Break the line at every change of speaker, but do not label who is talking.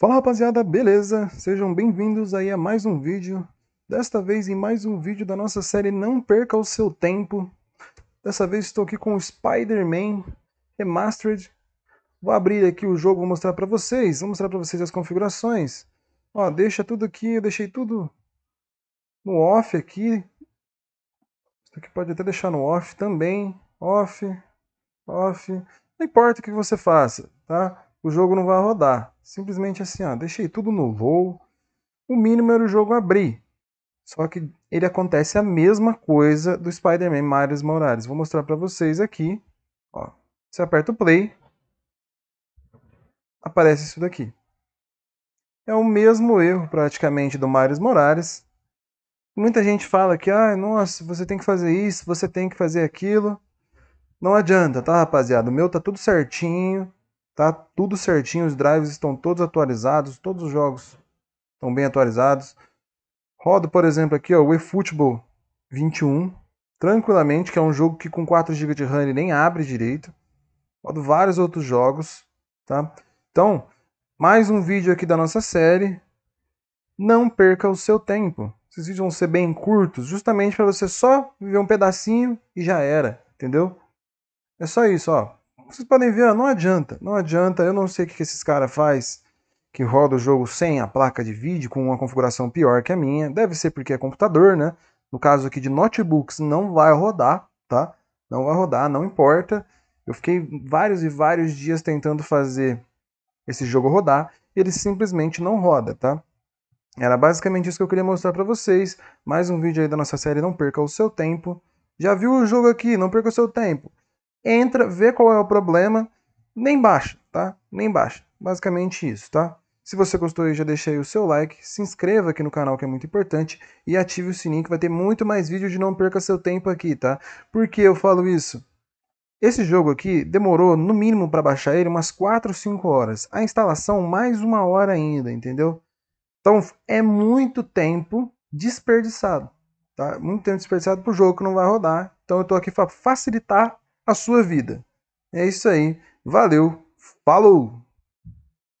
Fala rapaziada, beleza? Sejam bem-vindos aí a mais um vídeo. Desta vez em mais um vídeo da nossa série Não Perca o Seu Tempo. Dessa vez estou aqui com o Spider-Man Remastered. Vou abrir aqui o jogo, vou mostrar para vocês. Vou mostrar para vocês as configurações. Ó, deixa tudo aqui, eu deixei tudo no off aqui. Isso aqui pode até deixar no off também. Off, off. Não importa o que você faça, tá? O jogo não vai rodar. Simplesmente assim, ó, deixei tudo no low. O mínimo era o jogo abrir. Só que ele acontece a mesma coisa do Spider-Man Miles Morales. Vou mostrar para vocês aqui. Ó, você aperta o play, aparece isso daqui. É o mesmo erro praticamente do Miles Morales. Muita gente fala que, ah, nossa, você tem que fazer isso, você tem que fazer aquilo. Não adianta, tá, rapaziada? O meu tá tudo certinho. Tá tudo certinho, os drives estão todos atualizados, todos os jogos estão bem atualizados. Rodo, por exemplo, aqui ó, o eFootball 21, tranquilamente, que é um jogo que com 4 GB de RAM ele nem abre direito. Rodo vários outros jogos, tá? Então, mais um vídeo aqui da nossa série. Não perca o seu tempo. Esses vídeos vão ser bem curtos, justamente para você só viver um pedacinho e já era, entendeu? É só isso, ó vocês podem ver, não adianta, não adianta. Eu não sei o que esses caras faz que roda o jogo sem a placa de vídeo, com uma configuração pior que a minha. Deve ser porque é computador, né? No caso aqui de notebooks, não vai rodar, tá? Não vai rodar, não importa. Eu fiquei vários e vários dias tentando fazer esse jogo rodar, e ele simplesmente não roda, tá? Era basicamente isso que eu queria mostrar para vocês. Mais um vídeo aí da nossa série, não perca o seu tempo. Já viu o jogo aqui, não perca o seu tempo entra, vê qual é o problema, nem baixa, tá? Nem baixa. Basicamente isso, tá? Se você gostou, já deixa aí o seu like, se inscreva aqui no canal que é muito importante e ative o sininho que vai ter muito mais vídeo de não perca seu tempo aqui, tá? Por que eu falo isso? Esse jogo aqui demorou no mínimo para baixar ele umas 4 ou 5 horas. A instalação mais uma hora ainda, entendeu? Então é muito tempo desperdiçado, tá? Muito tempo desperdiçado pro jogo que não vai rodar. Então eu tô aqui para facilitar a sua vida. É isso aí. Valeu. Falou!